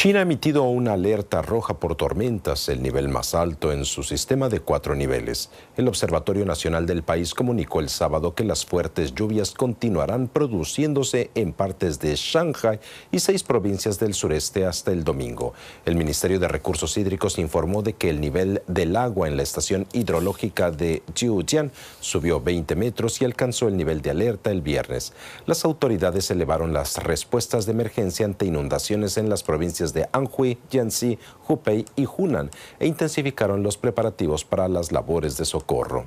China ha emitido una alerta roja por tormentas, el nivel más alto en su sistema de cuatro niveles. El Observatorio Nacional del país comunicó el sábado que las fuertes lluvias continuarán produciéndose en partes de Shanghai y seis provincias del sureste hasta el domingo. El Ministerio de Recursos Hídricos informó de que el nivel del agua en la estación hidrológica de Jiujian subió 20 metros y alcanzó el nivel de alerta el viernes. Las autoridades elevaron las respuestas de emergencia ante inundaciones en las provincias de Anhui, Jiangxi, Hubei y Hunan e intensificaron los preparativos para las labores de socorro.